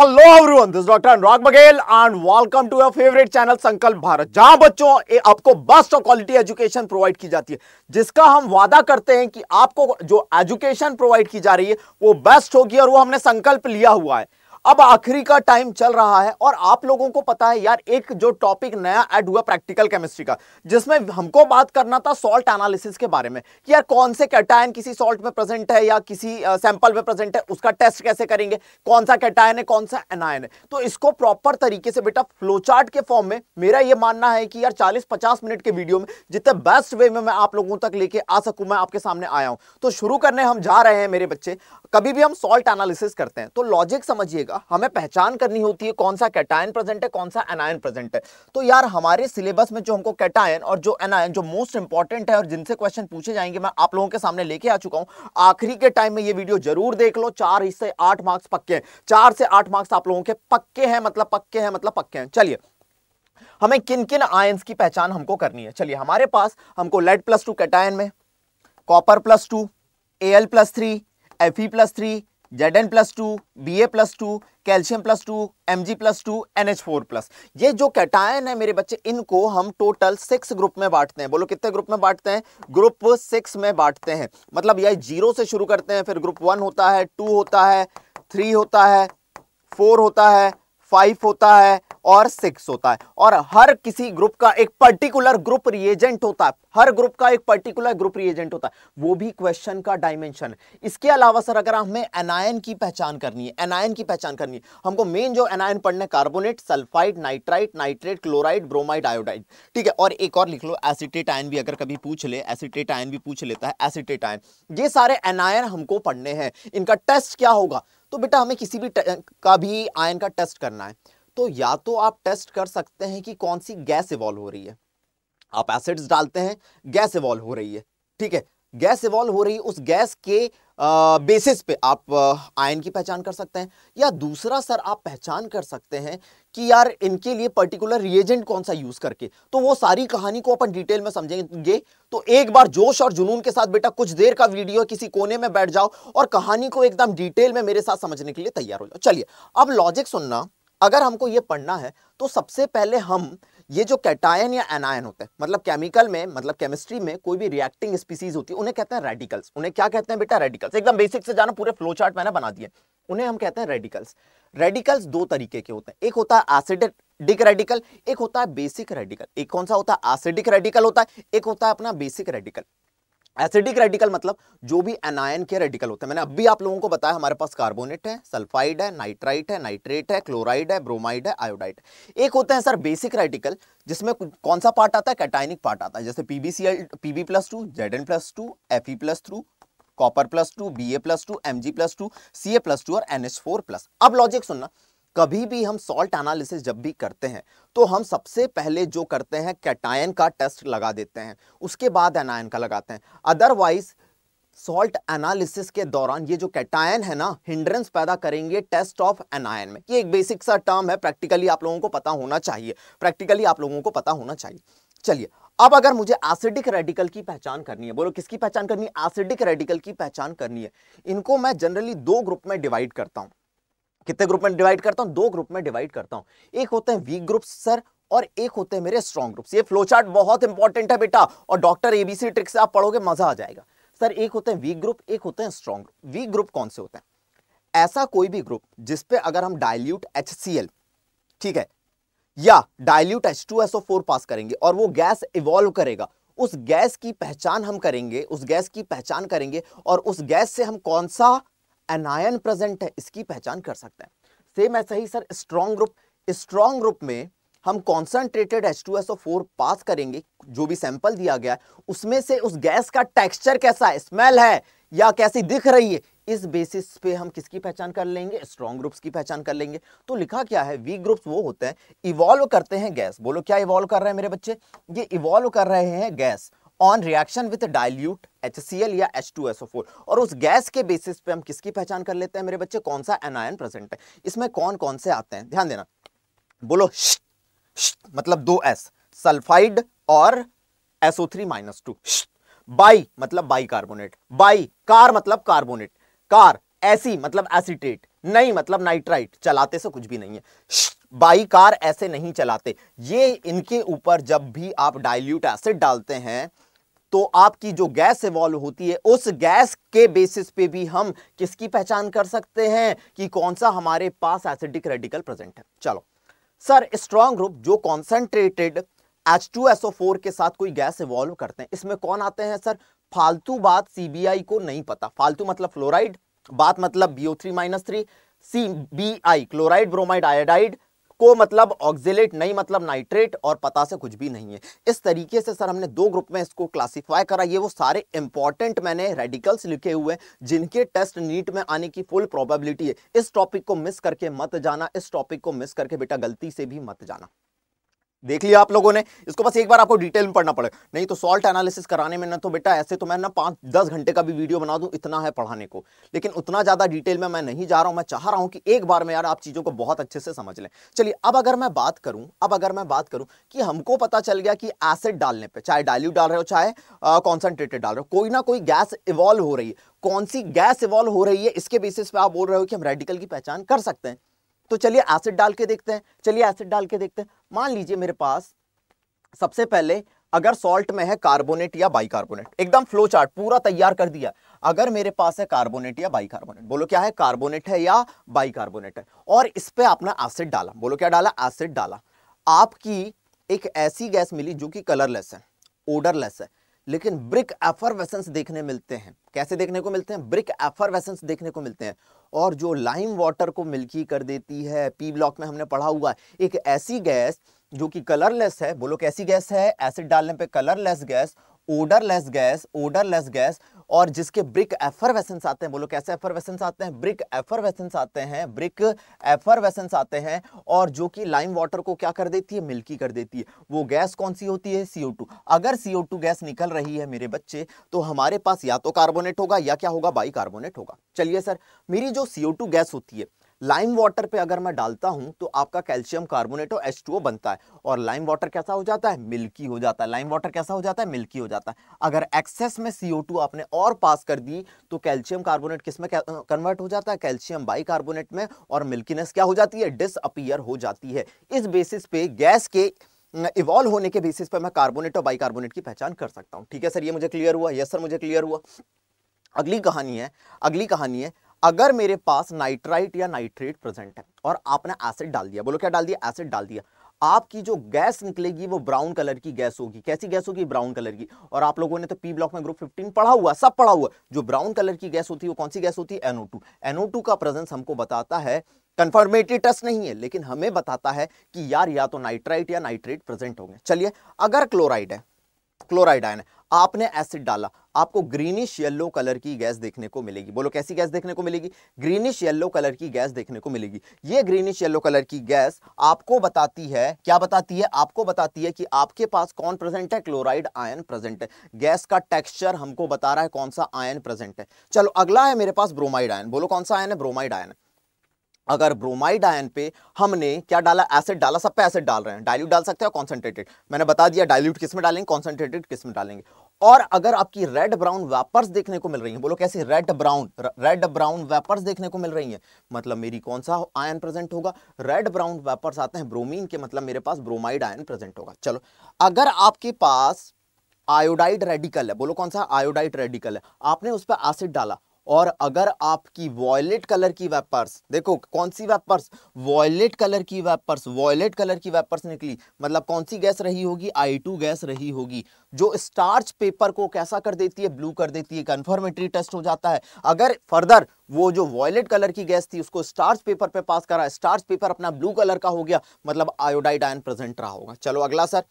hello everyone this doctor Anurag Baghel and welcome to your favourite channel Sankalp Bharat जहां बच्चों आपको best quality education provide की जाती है जिसका हम वादा करते हैं कि आपको जो एजुकेशन प्रोवाइड की जा रही है वो बेस्ट होगी और वो हमने संकल्प लिया हुआ है अब आखिरी का टाइम चल रहा है और आप लोगों को पता है यार एक जो टॉपिक नया ऐड हुआ प्रैक्टिकल केमिस्ट्री का जिसमें हमको बात करना था सॉल्ट एनालिसिस के बारे में कि यार कौन से कैटायन किसी सॉल्ट में प्रेजेंट है या किसी सैंपल में प्रेजेंट है उसका टेस्ट कैसे करेंगे कौन सा कैटायन है कौन सा एनायन है तो इसको प्रॉपर तरीके से बेटा फ्लोचार्ट के फॉर्म में मेरा ये मानना है कि यार चालीस पचास मिनट के वीडियो में जितने बेस्ट वे में मैं आप लोगों तक लेके आ सकूं मैं आपके सामने आया हूं तो शुरू करने हम जा रहे हैं मेरे बच्चे कभी भी हम सॉल्ट एनालिसिस करते हैं तो लॉजिक समझिएगा हमें पहचान करनी होती है कौन सा कैटायन प्रेजेंट है कौन सा एनायन प्रेजेंट है तो यार हमारे सिलेबस में जो हमको कैटायन और जो एनायन जो मोस्ट इंपॉर्टेंट है और जिनसे क्वेश्चन पूछे जाएंगे मैं आप लोगों के सामने लेके आ चुका हूं आखिरी के टाइम में ये वीडियो जरूर देख लो चार से आठ मार्क्स पक्के हैं चार से आठ मार्क्स आप लोगों के पक्के हैं मतलब पक्के हैं मतलब पक्के हैं चलिए हमें किन किन आयंस की पहचान हमको करनी है चलिए हमारे पास हमको लेड प्लस टू कैटायन में copper plus two A L plus three F E plus three Z N plus two B A plus two calcium plus two M G plus two N H four plus ये जो cation है मेरे बच्चे इनको हम total six group में बांटते हैं बोलो कितने ग्रुप में बांटते हैं ग्रुप सिक्स में बांटते हैं मतलब ये जीरो से शुरू करते हैं फिर ग्रुप वन होता है टू होता है थ्री होता है फोर होता है फाइव होता है और सिक्स होता है और हर किसी ग्रुप का एक पर्टिकुलर ग्रुप रिएजेंट होता है हर ग्रुप का एक पर्टिकुलर ग्रुप रिएजेंट होता है वो भी क्वेश्चन का डायमेंशन इसके अलावा सर अगर हमें एनायन की पहचान करनी है एनायन की पहचान करनी है हमको मेन जो एनायन पढ़ना है carbonate sulphide nitrite nitrate chloride bromide iodide ठीक है और एक और लिख लो एसिटेट आयन भी अगर कभी पूछ ले एसिटेट आयन भी पूछ लेता है एसिटेट आयन ये सारे एनायन हमको पढ़ने हैं इनका टेस्ट क्या होगा तो बेटा हमें किसी भी का भी आयन का टेस्ट करना है तो या तो आप टेस्ट कर सकते हैं कि कौन सी गैस इवॉल्व हो रही है आप एसिड्स डालते हैं गैस इवॉल्व हो रही है ठीक है गैस इवॉल्व हो रही है उस गैस के बेसिस पे आप आयन की पहचान कर सकते हैं या दूसरा सर आप पहचान कर सकते हैं कि यार इनके लिए पर्टिकुलर रिएजेंट कौन सा यूज़ करके तो वो सारी कहानी को अपन डिटेल में समझेंगे तो एक बार जोश और जुनून के साथ बेटा कुछ देर का वीडियो किसी कोने में बैठ जाओ और कहानी को एकदम डिटेल में मेरे साथ समझने के लिए तैयार हो जाओ चलिए अब लॉजिक सुनना अगर हमको ये पढ़ना है तो सबसे पहले हम ये जो कैटायन या एनायन होते हैं मतलब केमिकल में मतलब केमिस्ट्री में कोई भी रिएक्टिंग स्पीसीज होती है उन्हें कहते हैं रेडिकल्स उन्हें क्या कहते हैं बेटा रेडिकल्स एकदम बेसिक से जाना पूरे फ्लो चार्ट मैंने बना दिए उन्हें हम कहते हैं रेडिकल्स रेडिकल्स दो तरीके के होते हैं एक होता है एसिडिक रेडिकल एक होता है बेसिक रेडिकल एक कौन सा होता है एसिडिक रेडिकल होता है एक होता है अपना बेसिक रेडिकल एसिडिक रेडिकल मतलब जो भी एनायन के रेडिकल होते हैं मैंने अब भी आप लोगों को बताया हमारे पास कार्बोनेट है सल्फाइड है नाइट्राइट है नाइट्रेट है क्लोराइड है ब्रोमाइड है आयोडाइड एक होते हैं सर बेसिक रेडिकल जिसमें कौन सा पार्ट आता है कैटाइनिक पार्ट आता है जैसे P B C L P B plus two Z N plus two F E plus two copper plus two B A plus two M G plus two C A plus two और N H four plus अब logic सुनना कभी भी हम salt analysis जब भी करते हैं तो हम सबसे पहले जो करते हैं कैटायन का टेस्ट लगा देते हैं उसके बाद एनायन का लगाते हैं अदरवाइज सॉल्ट एनालिसिस के दौरान ये जो कैटायन है ना हिंड्रेंस पैदा करेंगे टेस्ट ऑफ एनायन में ये एक बेसिक सा टर्म है प्रैक्टिकली आप लोगों को पता होना चाहिए प्रैक्टिकली आप लोगों को पता होना चाहिए चलिए अब अगर मुझे एसिडिक रेडिकल की पहचान करनी है बोलो किसकी पहचान करनी है एसिडिक रेडिकल की पहचान करनी है इनको मैं जनरली दो ग्रुप में डिवाइड करता हूं कितने ग्रुप में डिवाइड करता हूं दो ग्रुप में डिवाइड करता हूं एक होते हैं वीक ग्रुप्स सर और एक होते हैं मेरे स्ट्रॉन्ग ग्रुप्स ये फ्लो चार्ट बहुत इंपॉर्टेंट है बेटा और डॉक्टर एबीसी ट्रिक से आप पढ़ोगे मजा आ जाएगा सर एक होते हैं वीक ग्रुप एक होते हैं स्ट्रॉन्ग वीक ग्रुप कौन से होते हैं ऐसा कोई भी ग्रुप जिसपे अगर हम डायल्यूट एच ठीक है या डायल्यूट एच पास करेंगे और वो गैस इवॉल्व करेगा उस गैस की पहचान हम करेंगे उस गैस की पहचान करेंगे और उस गैस से हम कौन सा एनायन प्रेजेंट है इसकी पहचान कर सकते हैं सेम ऐसा ही sir strong group strong group में हम concentrated H two S O four पास करेंगे जो भी सैंपल दिया गया है उसमें से उस गैस का टेक्सचर कैसा है स्मेल है या कैसी दिख रही है इस बेसिस पे हम किसकी पहचान कर लेंगे स्ट्रॉन्ग ग्रुप्स की पहचान कर लेंगे तो लिखा क्या है वीक ग्रुप्स वो होते हैं इवॉल्व करते हैं गैस बोलो क्या इवॉल्व कर रहे हैं मेरे बच्चे ये इवॉल्व कर रहे हैं gas on reaction with dilute L या फोर और उस गैस के बेसिस पे हम किसकी पहचान कर लेते हैं मेरे बच्चे कौन सा एनायन प्रेजेंट है इसमें कौन कौन से आते हैं ध्यान देना बोलो श्ट, श्ट, मतलब दो एस सल्फाइड और थ्री माइनस टू बाई मतलब बाई कार्बोनेट बाई कार मतलब कार्बोनेट कार ऐसी मतलब एसिटेट नहीं मतलब नाइट्राइट चलाते से कुछ भी नहीं है बाई कार ऐसे नहीं चलाते ये इनके ऊपर जब भी आप डाइल्यूट एसिड डालते हैं तो आपकी जो गैस इवॉल्व होती है उस गैस के बेसिस पे भी हम किसकी पहचान कर सकते हैं कि कौन सा हमारे पास एसिडिक रेडिकल प्रेजेंट है चलो सर स्ट्रॉन्ग ग्रुप जो कॉन्सेंट्रेटेड H2SO4 के साथ कोई गैस इवॉल्व करते हैं इसमें कौन आते हैं सर फालतू बात सीबीआई को नहीं पता फालतू मतलब फ्लोराइड बात मतलब BO three minus three C B I chloride bromide iodide को मतलब ऑक्जिलेट नहीं मतलब नाइट्रेट और पता से कुछ भी नहीं है इस तरीके से सर हमने दो ग्रुप में इसको क्लासीफाई करा ये वो सारे इंपॉर्टेंट मैंने रेडिकल्स लिखे हुए हैं जिनके टेस्ट नीट में आने की फुल प्रॉबेबिलिटी है इस टॉपिक को मिस करके मत जाना इस टॉपिक को मिस करके बेटा गलती से भी मत जाना देख लिया आप लोगों ने इसको बस एक बार आपको डिटेल में पढ़ना पड़ेगा नहीं तो सॉल्ट एनालिसिस कराने में ना तो बेटा ऐसे तो मैं ना पाँच दस घंटे का भी वीडियो बना दूं इतना है पढ़ाने को लेकिन उतना ज़्यादा डिटेल में मैं नहीं जा रहा हूं मैं चाह रहा हूँ कि एक बार में यार आप चीज़ों को बहुत अच्छे से समझ लें चलिए अब अगर मैं बात करूँ अब अगर मैं बात करूँ कि हमको पता चल गया कि एसिड डालने पर चाहे डायल्यूट डाल रहे हो चाहे कॉन्सेंट्रेटेड डाल रहे हो कोई ना कोई गैस इवॉल्व हो रही है कौन सी गैस इवॉल्व हो रही है इसके बेसिस पे आप बोल रहे हो कि हम रेडिकल की पहचान कर सकते हैं तो चलिए एसिड डाल के देखते हैं चलिए एसिड डाल के देखते हैं मान लीजिए मेरे पास सबसे पहले अगर सॉल्ट में है कार्बोनेट या बाइकार्बोनेट एकदम फ्लो चार्ट पूरा तैयार कर दिया अगर मेरे पास है कार्बोनेट या बाइकार्बोनेट बोलो क्या है कार्बोनेट है या बाइकार्बोनेट है और इस पर आपने एसिड डाला बोलो क्या डाला एसिड डाला आपकी एक ऐसी गैस मिली जो कि कलरलेस है ओडरलेस है लेकिन ब्रिक एफरवेसेंस देखने मिलते हैं कैसे देखने को मिलते हैं ब्रिक एफरवेसेंस देखने को मिलते हैं और जो लाइम वाटर को मिल्की कर देती है पी ब्लॉक में हमने पढ़ा हुआ एक ऐसी गैस जो कि कलरलेस है बोलो कैसी गैस है एसिड डालने पे colourless gas odourless gas odourless gas और जिसके ब्रिक एफरवेसेंस आते हैं बोलो कैसे एफरवेसेंस आते हैं ब्रिक एफरवेसेंस आते हैं ब्रिक एफरवेसेंस आते हैं और जो कि लाइम वाटर को क्या कर देती है मिल्की कर देती है वो गैस कौन सी होती है सी अगर सी गैस निकल रही है मेरे बच्चे तो हमारे पास या तो कार्बोनेट होगा या क्या होगा बाई होगा चलिए सर मेरी जो सी गैस होती है लाइम वाटर पे अगर मैं डालता हूँ तो आपका कैल्शियम कार्बोनेट और एच बनता है और लाइम वाटर कैसा हो जाता है मिल्की हो जाता है लाइम वाटर कैसा हो जाता है मिल्की हो जाता है अगर एक्सेस में सी आपने और पास कर दी तो कैल्शियम कार्बोनेट किस में कन्वर्ट हो जाता है कैल्शियम बाई कार्बोनेट में और मिल्कीनेस क्या हो जाती है डिसअपियर हो जाती है इस बेसिस पे गैस के इवॉल्व होने के बेसिस पर मैं कार्बोनेट और कार्बोनेट की पहचान कर सकता हूँ ठीक है सर ये मुझे क्लियर हुआ यस सर मुझे क्लियर हुआ अगली कहानी है अगली कहानी है अगर मेरे पास नाइट्राइट या नाइट्रेट प्रेजेंट है और आपने एसिड डाल दिया बोलो क्या डाल दिया एसिड डाल दिया आपकी जो गैस निकलेगी वो ब्राउन कलर की गैस होगी कैसी गैस होगी ब्राउन कलर की और आप लोगों ने तो पी ब्लॉक में ग्रुप 15 पढ़ा हुआ सब पढ़ा हुआ जो ब्राउन कलर की गैस होती है वो कौन सी गैस होती है एनओ टू एनओ टू का प्रेजेंस हमको बताता है कंफर्मेटरी टेस्ट नहीं है लेकिन हमें बताता है कि यार या तो नाइट्राइट या नाइट्रेट प्रेजेंट होंगे चलिए अगर क्लोराइड है क्लोराइड आयन है आपने एसिड डाला आपको ग्रीनिश येलो कलर की गैस देखने को मिलेगी बोलो कैसी गैस देखने को मिलेगी ग्रीनिश येलो कलर की गैस देखने को मिलेगी ये ग्रीनिश येलो कलर की गैस आपको बताती है क्या बताती है आपको बताती है कि आपके पास कौन प्रेजेंट है क्लोराइड आयन प्रेजेंट है गैस का टेक्सचर हमको बता रहा है कौन सा आयन प्रेजेंट है चलो अगला है मेरे पास ब्रोमाइड आयन बोलो कौन सा आयन है ब्रोमाइड आयन अगर ब्रोमाइड आयन पे हमने क्या डाला एसिड डाला सब पे एसिड डाल रहे हैं डाइल्यूट डाल सकते हैं कॉन्सेंट्रेटेड मैंने बता दिया डाइल्यूट किस में डालेंगे कॉन्सेंट्रेटेड किस में डालेंगे और अगर आपकी रेड ब्राउन वेपर्स देखने को मिल रही हैं बोलो कैसे red brown red brown vapours देखने को मिल रही हैं मतलब मेरी कौन सा आयन प्रेजेंट होगा रेड ब्राउन वेपर्स आते हैं ब्रोमीन के मतलब मेरे पास ब्रोमाइड आयन प्रेजेंट होगा चलो अगर आपके पास आयोडाइड रेडिकल है बोलो कौन सा आयोडाइड रेडिकल है आपने उस पर एसिड डाला और अगर आपकी वॉयलेट कलर की वेपर्स देखो कौन सी वेपर्स वॉयलेट कलर की वेपर्स वॉयलेट कलर की वेपर्स निकली मतलब कौन सी गैस रही होगी आई टू गैस रही होगी जो स्टार्च पेपर को कैसा कर देती है ब्लू कर देती है कन्फर्मेटरी टेस्ट हो जाता है अगर फर्दर वो जो वॉयलेट कलर की गैस थी उसको स्टार्च पेपर पे पास करा स्टार्च पेपर अपना ब्लू कलर का हो गया मतलब आयोडाइड आयन प्रेजेंट रहा होगा चलो अगला सर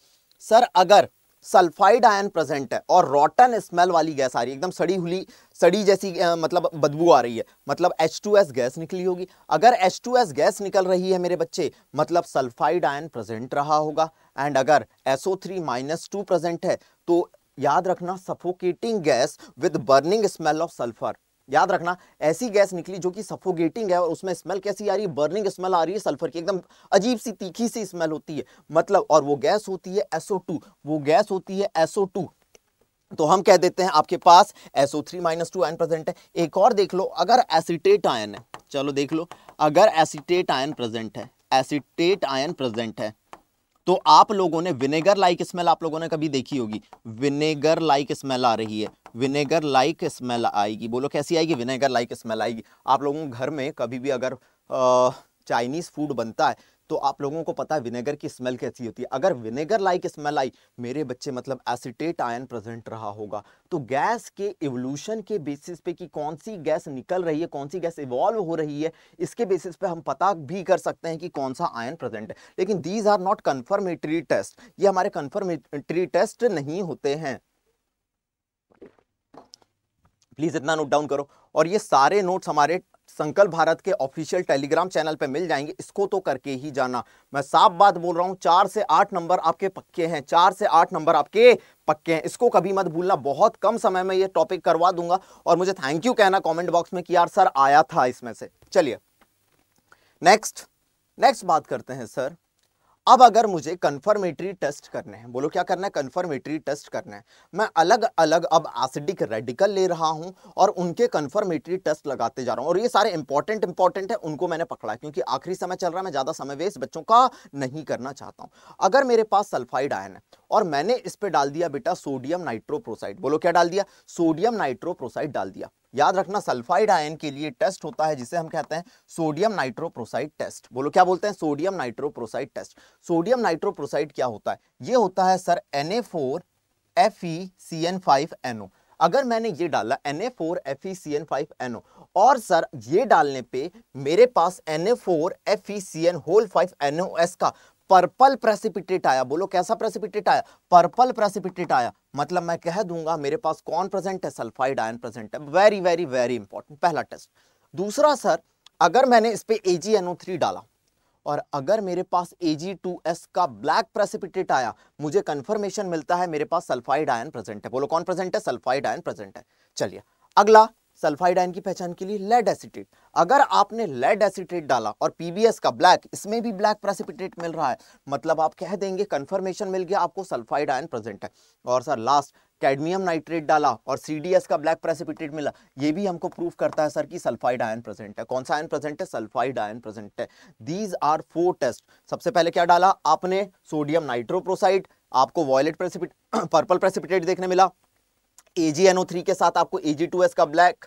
सर अगर सल्फाइड आयन प्रेजेंट है और रॉटन स्मेल वाली गैस आ रही है एकदम सड़ी हुई सड़ी जैसी आ, मतलब बदबू आ रही है मतलब H2S गैस निकली होगी अगर H2S गैस निकल रही है मेरे बच्चे मतलब सल्फाइड आयन प्रेजेंट रहा होगा एंड अगर SO3 माइनस टू प्रेजेंट है तो याद रखना suffocating gas with burning smell of sulphur याद रखना ऐसी गैस निकली जो कि सफोगेटिंग है और उसमें स्मेल कैसी आ रही है बर्निंग स्मेल आ रही है सल्फर की एकदम अजीब सी तीखी सी स्मेल होती है मतलब और वो गैस होती है एसओ वो गैस होती है एसओ तो हम कह देते हैं आपके पास SO3 three minus two ion present है एक और देख लो अगर एसिटेट आयन है चलो देख लो अगर एसिटेट आयन प्रेजेंट है एसिटेट आयन प्रेजेंट है तो आप लोगों ने विनेगर लाइक स्मेल आप लोगों ने कभी देखी होगी विनेगर लाइक स्मेल आ रही है विनेगर लाइक स्मेल आएगी बोलो कैसी आएगी विनेगर लाइक स्मेल आएगी आप लोगों घर में कभी भी अगर चाइनीज़ फूड बनता है तो आप लोगों को पता है विनेगर की स्मेल कैसी होती है अगर विनेगर लाइक स्मेल आई मेरे बच्चे मतलब एसिटेट आयन प्रेजेंट रहा होगा तो गैस के इवोल्यूशन के बेसिस पे कि कौन सी गैस निकल रही है कौन सी गैस इवॉल्व हो रही है इसके बेसिस पे हम पता भी कर सकते हैं कि कौन सा आयन प्रेजेंट है लेकिन these are not confirmatory test ये हमारे कन्फर्मेटरी टेस्ट नहीं होते हैं प्लीज़ इतना नोट डाउन करो और ये सारे नोट्स हमारे संकल्प भारत के ऑफिशियल टेलीग्राम चैनल पे मिल जाएंगे इसको तो करके ही जाना मैं साफ बात बोल रहा हूं चार से आठ नंबर आपके पक्के हैं चार से आठ नंबर आपके पक्के हैं इसको कभी मत भूलना बहुत कम समय में ये टॉपिक करवा दूंगा और मुझे थैंक यू कहना कॉमेंट बॉक्स में कि यार सर आया था इसमें से चलिए नेक्स्ट नेक्स्ट बात करते हैं सर अब अगर मुझे कन्फर्मेटरी टेस्ट करने हैं बोलो क्या करना है कन्फर्मेटरी टेस्ट करना है मैं अलग अलग अब एसिडिक रेडिकल ले रहा हूं और उनके कन्फर्मेटरी टेस्ट लगाते जा रहा हूं और ये सारे इंपॉर्टेंट इंपॉर्टेंट है उनको मैंने पकड़ा क्योंकि आखिरी समय चल रहा है मैं ज़्यादा समय वेस्ट बच्चों का नहीं करना चाहता हूँ अगर मेरे पास सल्फाइड आयन है और मैंने इस पे डाल दिया बेटा सोडियम नाइट्रोप्रोसाइड बोलो क्या डाल दिया सोडियम नाइट्रोप्रोसाइड डाल दिया याद रखना सल्फाइड आयन के लिए टेस्ट होता है जिसे हम कहते हैं सोडियम नाइट्रोप्रोसाइड टेस्ट बोलो क्या बोलते हैं sodium nitroprusside test sodium nitroprusside क्या होता है ये होता है सर एन फोर e अगर मैंने ये डाला एन ए e और सर ये डालने पे मेरे पास एन ए e का पर्पल प्रेसिपिटेट आया बोलो कैसा प्रेसिपिटेट आया पर्पल प्रेसिपिटेट आया मतलब मैं कह दूंगा मेरे पास कौन प्रेजेंट है sulphide ion present very very very very इंपॉर्टेंट पहला टेस्ट दूसरा सर अगर मैंने इस पर ए डाला और अगर मेरे पास Ag2S का ब्लैक प्रेसिपिटेट आया मुझे कंफर्मेशन मिलता है मेरे पास सल्फाइड आयन प्रेजेंट है बोलो कौन प्रेजेंट है सल्फाइड आयन प्रेजेंट है चलिए अगला सल्फाइड आयन की पहचान के लिए लेड एसिटेट अगर आपने लेड एसिटेट डाला और पीबीएस का ब्लैक इसमें भी ब्लैक प्रेसिपिटेट मिल रहा है मतलब आप कह देंगे कंफर्मेशन मिल गया आपको सल्फाइड आयन प्रेजेंट है और सर लास्ट कैडमियम नाइट्रेट डाला और सीडीएस का ब्लैक प्रेसिपिटेट मिला ये भी हमको प्रूफ करता है सर कि सल्फाइड आयन प्रेजेंट है कौन सा आयन प्रेजेंट है सल्फाइड आयन प्रेजेंट है दीज आर फोर टेस्ट सबसे पहले क्या डाला आपने सोडियम नाइट्रोप्रोसाइड आपको वॉयलेट प्रेसिपिट पर्पल प्रेसिपिटेट देखने मिला AgNO3 के साथ आपको Ag2S का ब्लैक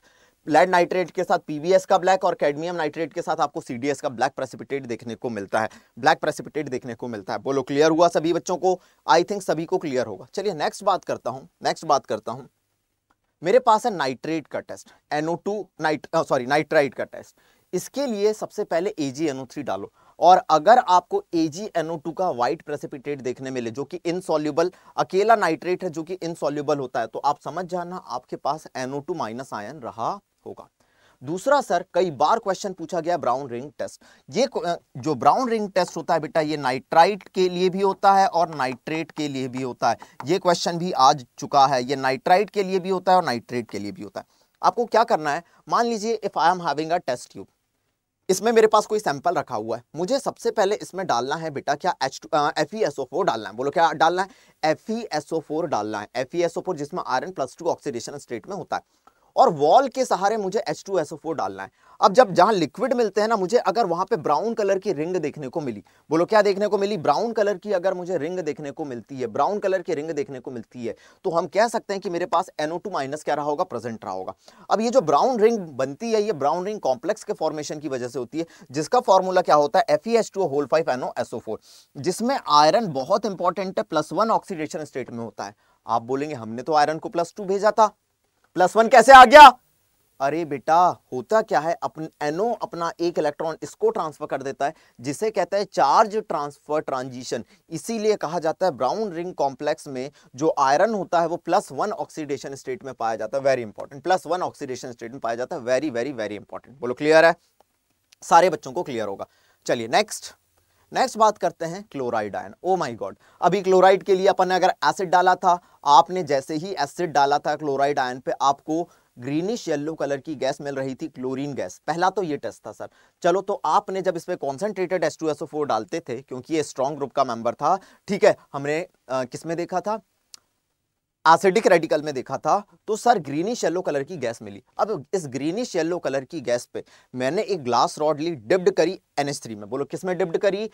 लेड नाइट्रेट के साथ पीवीएस का ब्लैक और कैडमियम नाइट्रेट के साथ आपको सीडीएस का ब्लैक प्रेसिपिटेट देखने को मिलता है ब्लैक प्रेसिपिटेट देखने को मिलता है बोलो क्लियर हुआ सभी बच्चों को आई थिंक सभी को क्लियर होगा चलिए नेक्स्ट बात करता हूँ नेक्स्ट बात करता हूँ मेरे पास है नाइट्रेट का test NO two nit sorry nitrite का टेस्ट इसके लिए सबसे पहले ए जी डालो और अगर आपको AgNO2 का व्हाइट प्रेसिपिटेट देखने मिले जो कि इनसॉल्यूबल अकेला नाइट्रेट है जो कि इनसॉल्यूबल होता है तो आप समझ जाना आपके पास NO2 माइनस आयन रहा होगा दूसरा सर कई बार क्वेश्चन पूछा गया ब्राउन रिंग टेस्ट ये जो ब्राउन रिंग टेस्ट होता है बेटा ये नाइट्राइट के लिए भी होता है और नाइट्रेट के लिए भी होता है ये क्वेश्चन भी आज चुका है ये नाइट्राइट के लिए भी होता है और नाइट्रेट के लिए भी होता है आपको क्या करना है मान लीजिए if I am having a test tube इसमें मेरे पास कोई सैंपल रखा हुआ है मुझे सबसे पहले इसमें डालना है बेटा क्या H two F E S O four डालना है बोलो क्या डालना है F E S O four डालना है F E S O four जिसमें iron plus two oxidation state में होता है और वॉल के सहारे मुझे H two S O four डालना है अब जब जहां लिक्विड मिलते हैं ना मुझे अगर वहां पे ब्राउन कलर की रिंग देखने को मिली बोलो क्या देखने को मिली ब्राउन कलर की अगर मुझे रिंग देखने को मिलती है ब्राउन कलर की रिंग देखने को मिलती है तो हम कह सकते हैं कि मेरे पास एनओ टू माइनस क्या रहा होगा प्रेजेंट रहा होगा अब ये जो ब्राउन रिंग बनती है ये ब्राउन रिंग कॉम्प्लेक्स के फॉर्मेशन की वजह से होती है जिसका फॉर्मूला क्या होता है F E H two whole five NO SO four जिसमें आयरन बहुत इंपॉर्टेंट है प्लस वन ऑक्सीडेशन स्टेट में होता है आप बोलेंगे हमने तो आयरन को प्लस टू भेजा था प्लस वन कैसे आ गया अरे बेटा होता क्या है अपन एनो अपना एक इलेक्ट्रॉन इसको ट्रांसफर कर देता है जिसे कहता है चार्ज ट्रांसफर ट्रांजिशन इसीलिए कहा जाता है ब्राउन रिंग कॉम्प्लेक्स में जो आयरन होता है वो प्लस वन ऑक्सीडेशन स्टेट में पाया जाता है very important plus one oxidation state में पाया जाता है वेरी वेरी वेरी इंपॉर्टेंट बोलो क्लियर है सारे बच्चों को क्लियर होगा चलिए नेक्स्ट नेक्स्ट बात करते हैं chloride ion oh my God अभी क्लोराइड के लिए अपन ने अगर एसिड डाला था आपने जैसे ही एसिड डाला था क्लोराइड आयन पे आपको ग्रीनिश येलो कलर की गैस मिल रही थी क्लोरीन गैस पहला तो ये टेस्ट था सर चलो तो आपने जब इस पर कॉन्सेंट्रेटेड एस डालते थे क्योंकि ये स्ट्रॉन्ग ग्रुप का मेंबर था ठीक है हमने किस में देखा था एसिडिक रेडिकल में देखा था तो सर ग्रीनिश येलो कलर की गैस मिली अब इस ग्रीनिश येलो कलर की गैस पे मैंने एक ग्लास रॉड ली डिप्ड करी थ्री में बोलो किस में डिप्ड करी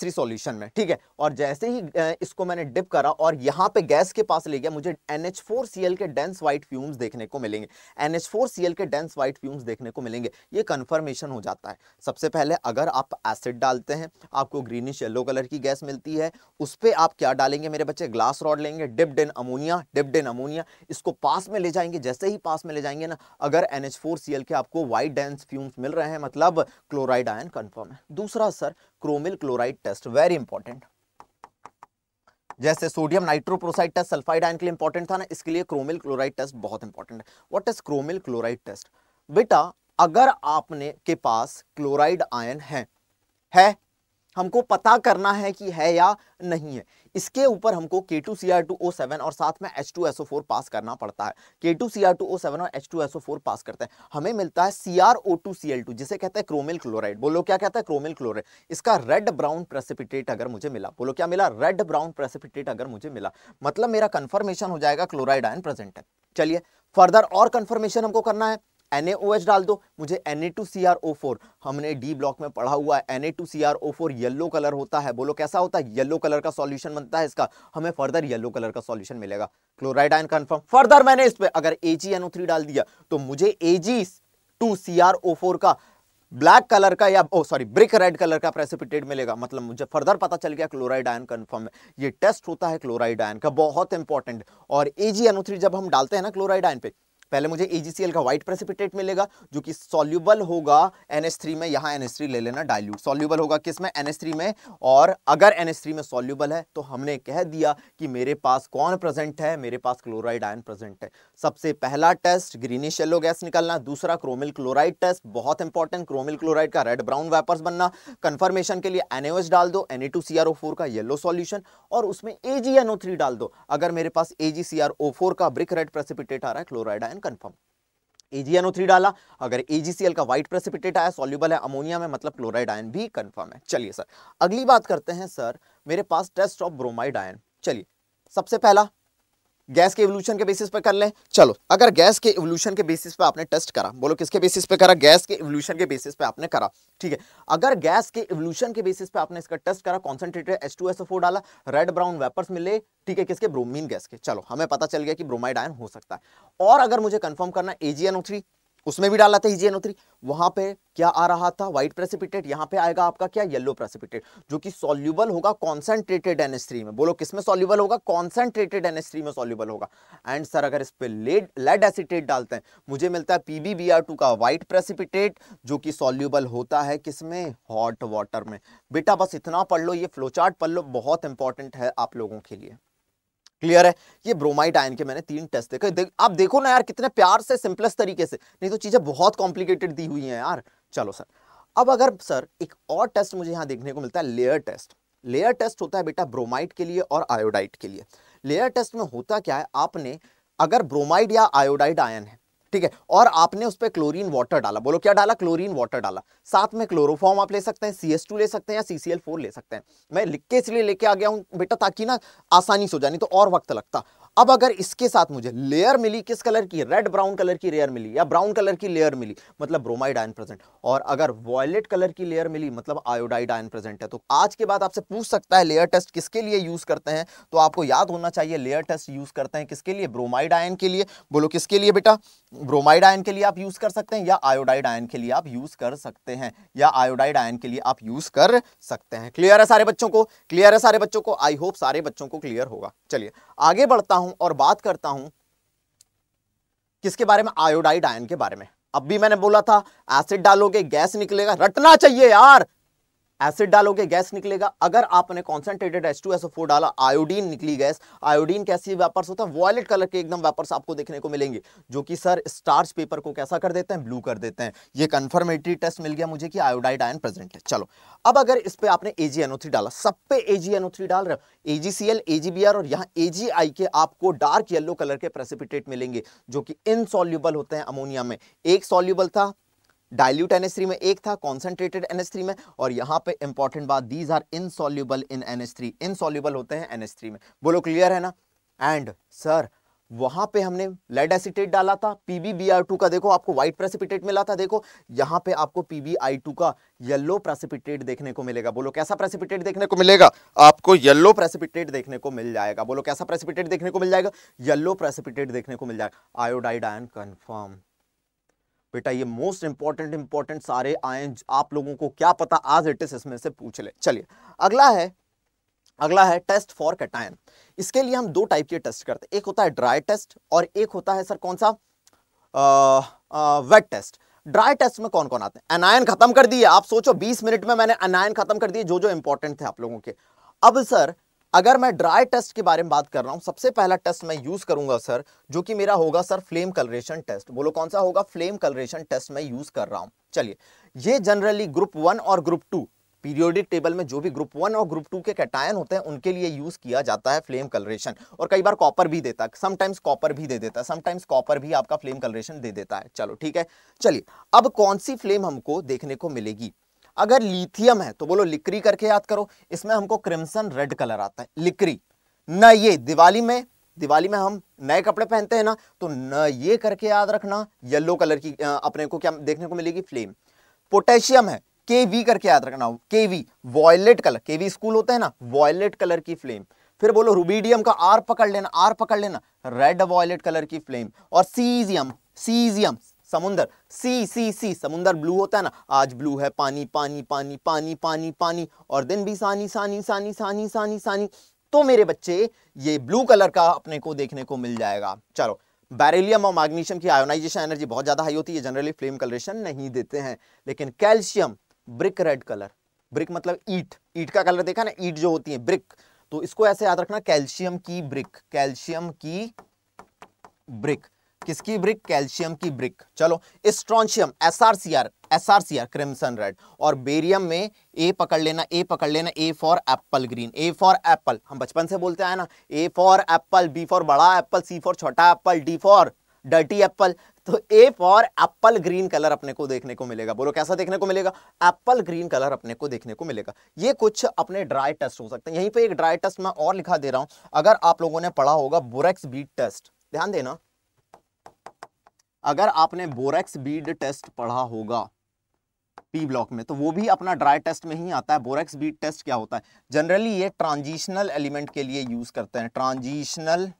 थ्री सोल्यूशन में ठीक है और जैसे ही इसको मैंने डिप करा और यहाँ पे गैस के पास ले गया मुझे एल के डेंस व्हाइट फ्यूम्स देखने को मिलेंगे एल के डेंस व्हाइट फ्यूम्स देखने को मिलेंगे ये कन्फर्मेशन हो जाता है सबसे पहले अगर आप एसिड डालते हैं आपको ग्रीनिश येलो कलर की गैस मिलती है उस पर आप क्या डालेंगे मेरे बच्चे ग्लास रॉड लेंगे dipped in ammonia dipped in ammonia इसको पास में ले जाएंगे जैसे ही पास में ले जाएंगे ना अगर एन के आपको वाइट डेंस फ्यूम्स मिल रहे हैं मतलब क्लोराइड आयन कन्फर्म है दूसरा sir chromyl chloride test very important जैसे sodium nitroprusside test sulphide ion के लिए इंपॉर्टेंट था ना इसके लिए क्रोमिल क्लोराइड टेस्ट बहुत इंपॉर्टेंट है what is chromyl chloride test बेटा अगर आपने के पास क्लोराइड आयन है है हमको पता करना है कि है या नहीं है इसके ऊपर हमको K two C R two O seven और साथ में H two S O four pass करना पड़ता है K two C R two O seven और H two S O four pass करते हैं हमें मिलता है C R O two C L two जिसे कहते हैं क्रोमिल क्लोराइड बोलो क्या कहता है क्रोमिल क्लोराइड इसका रेड ब्राउन प्रेसिपिटेट अगर मुझे मिला बोलो क्या मिला रेड ब्राउन प्रेसिपिटेट अगर मुझे मिला मतलब मेरा कंफर्मेशन हो जाएगा क्लोराइड आयन प्रेजेंट है चलिए फर्दर और कंफर्मेशन हमको करना है एन डाल दो मुझे एन हमने डी ब्लॉक में पढ़ा हुआ है एन ए येलो कलर होता है बोलो कैसा होता है येलो कलर का सॉल्यूशन बनता है इसका हमें फर्दर येलो कलर का सॉल्यूशन मिलेगा क्लोराइड आयन कन्फर्म फर्दर मैंने इस पर अगर ए डाल दिया तो मुझे ए टू सी का ब्लैक कलर का या oh sorry brick red colour का प्रेसिपिटेट मिलेगा मतलब मुझे फर्दर पता चल गया क्लोराइड आयन कंफर्म है ये टेस्ट होता है क्लोराइड आयन का बहुत इंपॉर्टेंट और ए जी जब हम डालते हैं ना क्लोराइड आयन पे पहले मुझे AgCl का व्हाइट प्रेसिपिटेट मिलेगा जो कि सोल्यूबल होगा NH3 में यहाँ NH3 ले लेना डायल्यूट सोल्यूबल होगा किस में एन में और अगर NH3 में सोल्यूबल है तो हमने कह दिया कि मेरे पास कौन प्रेजेंट है मेरे पास क्लोराइड आयन प्रेजेंट है सबसे पहला टेस्ट ग्रीनिश येलो गैस निकलना दूसरा क्रोमिल क्लोराइड टेस्ट बहुत इंपॉर्टेंट क्रोमिल क्लोराइड का रेड ब्राउन वेपर्स बनना कंफर्मेशन के लिए एन डाल दो एन का येलो सॉल्यूशन और उसमें ए डाल दो अगर मेरे पास ए का ब्रिक रेड प्रेसिपिटेट आ रहा है chloride ion confirm AGNO three डाला अगर एजीसीएल का व्हाइट प्रेसिपिटेट आया सॉल्यूबल है अमोनिया में मतलब क्लोराइड आयन भी कंफर्म है चलिए सर अगली बात करते हैं सर मेरे पास टेस्ट ऑफ ब्रोमाइड आयन चलिए सबसे पहला गैस के इवोल्यूशन के बेसिस पे कर लें चलो अगर गैस के इवोल्यूशन के बेसिस पे आपने टेस्ट करा बोलो किसके बेसिस पे करा गैस के इवोल्यूशन के बेसिस पे आपने करा ठीक है अगर गैस के इवोल्यूशन के बेसिस पे आपने इसका टेस्ट करा concentrated S two O four डाला रेड ब्राउन वेपर्स मिले ठीक है किसके ब्रोमीन गैस के चलो हमें पता चल गया कि ब्रोमाइड आयन हो सकता है और अगर मुझे कंफर्म करना एजीएनओ थ्री उसमें भी डाला था ईजीएनओ e थ्री वहां पे क्या आ रहा था व्हाइट प्रेसिपिटेट यहां पे आएगा आपका क्या येलो प्रेसिपिटेट जो कि सॉल्यूबल होगा कॉन्सेंट्रेटेड एनएस थ्री में बोलो किसमें सॉल्यूबल होगा कॉन्सेंट्रेटेड एनएस थ्री में सॉल्यूबल होगा एंड सर अगर इस पर लेड लेड एसिटेट डालते हैं मुझे मिलता है पीबीबीआर टू का व्हाइट प्रेसिपिटेट जो कि सॉल्यूबल होता है किसमें हॉट वाटर में बेटा बस इतना पढ़ लो ये फ्लोचार्ट पढ़ लो बहुत इंपॉर्टेंट है आप लोगों के लिए क्लियर है ये ब्रोमाइड आयन के मैंने तीन टेस्ट देखे दे, आप देखो ना यार कितने प्यार से सिंपलेस्ट तरीके से नहीं तो चीज़ें बहुत कॉम्प्लिकेटेड दी हुई हैं यार चलो सर अब अगर सर एक और टेस्ट मुझे यहाँ देखने को मिलता है लेयर टेस्ट लेयर टेस्ट होता है बेटा ब्रोमाइड के लिए और आयोडाइड के लिए लेयर टेस्ट में होता क्या है आपने अगर ब्रोमाइड या आयोडाइड आयन है ठीक है और आपने उस पर क्लोरीन वाटर डाला बोलो क्या डाला क्लोरीन वाटर डाला साथ में क्लोरोफॉर्म आप ले सकते हैं सी ले सकते हैं या सी ले सकते हैं मैं लिख के इसलिए लेके आ गया हूँ बेटा ताकि ना आसानी से हो जाए तो और वक्त लगता अब अगर इसके साथ मुझे लेयर मिली किस कलर की रेड ब्राउन कलर की लेयर मिली या ब्राउन कलर की लेयर मिली मतलब ब्रोमाइड आयन प्रेजेंट और अगर वॉयलेट कलर की लेयर मिली मतलब आयोडाइड आयन प्रेजेंट है तो आज के बाद आपसे पूछ सकता है लेयर टेस्ट किसके लिए यूज करते हैं तो आपको याद होना चाहिए लेयर टेस्ट यूज करते हैं किसके लिए ब्रोमाइड आयन के लिए बोलो किसके लिए बेटा ब्रोमाइड आयन के लिए आप यूज कर सकते हैं या आयोडाइड आयन के लिए आप यूज कर सकते हैं या आयोडाइड आयन के लिए आप यूज कर सकते हैं क्लियर है सारे बच्चों को क्लियर है सारे बच्चों को आई होप सारे बच्चों को क्लियर होगा चलिए आगे बढ़ता हूं और बात करता हूं किसके बारे में आयोडाइड आयन के बारे में अब भी मैंने बोला था एसिड डालोगे गैस निकलेगा रटना चाहिए यार एसिड डालोगे गैस निकलेगा अगर आपने concentrated S two S four डाला आयोडीन निकली गैस आयोडीन कैसी वेपर्स होता है वॉयलेट कलर के एकदम वेपर्स आपको देखने को मिलेंगे जो कि सर स्टार्च पेपर को कैसा कर देते हैं ब्लू कर देते हैं ये कन्फर्मेटरी टेस्ट मिल गया मुझे कि आयोडाइड आयन प्रेजेंट है चलो अब अगर इस पर आपने ए डाला सब पे ए डाल रहे हो बी आर और यहाँ आई के आपको डार्क येलो कलर के प्रेसिपिटेट मिलेंगे जो कि इनसॉल्यूबल होते हैं अमोनिया में एक सॉल्यूबल था डायल्यूट एन में एक था कॉन्सेंट्रेटेड एन में और यहाँ पे इंपॉर्टेंट बात these are insoluble in N S NH3 insoluble होते हैं NH3 में बोलो क्लियर है ना एंड सर वहां पे हमने लेड एसिटेट डाला था टू का देखो आपको व्हाइट प्रेसिपिटेट मिला था देखो यहाँ पे आपको टू का येलो प्रेसिपिटेट देखने को मिलेगा बोलो कैसा प्रेसिपिटेट देखने को मिलेगा आपको येलो प्रेसिपिटेट देखने को मिल जाएगा बोलो कैसा प्रेसिपिटेट देखने को मिल जाएगा येलो प्रेसिपिटेट देखने को मिल जाएगा आयोडाइड आयन कन्फर्म बेटा ये मोस्ट इंपॉर्टेंट इंपॉर्टेंट सारे आए आप लोगों को क्या पता आज इट लेटेस्ट इसमें से पूछ ले चलिए अगला है अगला है टेस्ट फॉर कैटायन इसके लिए हम दो टाइप के टेस्ट करते हैं एक होता है ड्राई टेस्ट और एक होता है सर कौन सा वेट टेस्ट ड्राई टेस्ट में कौन कौन आते हैं अनायन खत्म कर दिए आप सोचो 20 मिनट में मैंने अनायन खत्म कर दिए जो जो इंपॉर्टेंट थे आप लोगों के अब सर अगर मैं ड्राई टेस्ट के बारे में बात कर रहा हूँ सबसे पहला टेस्ट मैं यूज़ करूंगा सर जो कि मेरा होगा सर फ्लेम कलरेशन टेस्ट बोलो कौन सा होगा फ्लेम कलरेशन टेस्ट मैं यूज़ कर रहा हूँ चलिए ये जनरली ग्रुप वन और ग्रुप टू पीरियोडिक टेबल में जो भी ग्रुप वन और ग्रुप टू के कैटायन होते हैं उनके लिए यूज़ किया जाता है फ्लेम कलरेशन और कई बार कॉपर भी देता है समटाइम्स कॉपर भी दे देता है समटाइम्स कॉपर भी आपका फ्लेम कलरेशन दे देता है चलो ठीक है चलिए अब कौन सी फ्लेम हमको देखने को मिलेगी अगर लिथियम है तो बोलो लिक्री करके याद करो इसमें हमको क्रिमसन रेड कलर आता है लिक्री न ये दिवाली में दिवाली में हम नए कपड़े पहनते हैं ना तो न ये करके याद रखना येलो कलर की अपने को क्या देखने को मिलेगी फ्लेम पोटेशियम है के वी करके याद रखना K V violet colour K V school होते हैं ना वॉयलेट कलर की फ्लेम फिर बोलो रूबीडियम का आर पकड़ लेना आर पकड़ लेना रेड वॉयलेट कलर की फ्लेम और सीजियम सीजियम समुंदर सी सी सी समुंदर ब्लू होता है ना आज ब्लू है पानी पानी पानी पानी पानी पानी और दिन भी सानी सानी सानी सानी सानी सानी तो मेरे बच्चे ये ब्लू कलर का अपने को देखने को मिल जाएगा चलो बैरेलियम और मैग्नीशियम की आयोनाइजेशन एनर्जी बहुत ज़्यादा हाई होती है जनरली फ्लेम कलरेशन नहीं देते हैं लेकिन calcium brick red colour brick मतलब ईट ईट का कलर देखा ना ईट जो होती है ब्रिक तो इसको ऐसे याद रखना कैल्शियम की ब्रिक कैल्शियम की ब्रिक किसकी ब्रिक कैल्शियम की ब्रिक चलो strontium S R C R S R C R crimson red और बेरियम में ए पकड़ लेना ए पकड़ लेना A for apple green A for apple हम बचपन से बोलते हैं ना A for apple B for बड़ा एप्पल सी फॉर छोटा apple D for dirty apple तो A for apple green colour अपने को देखने को मिलेगा बोलो कैसा देखने को मिलेगा एप्पल ग्रीन कलर अपने को देखने को मिलेगा ये कुछ अपने ड्राई टेस्ट हो सकते हैं यहीं पे एक ड्राई टेस्ट मैं और लिखा दे रहा हूं अगर आप लोगों ने पढ़ा होगा बोरेक्स बीट टेस्ट ध्यान देना अगर आपने बोरेक्स बीड टेस्ट पढ़ा होगा पी ब्लॉक में तो वो भी अपना ड्राई टेस्ट में ही आता है बोरेक्स बीड टेस्ट क्या होता है जनरली ये ट्रांजिशनल एलिमेंट के लिए यूज करते हैं ट्रांजिशनल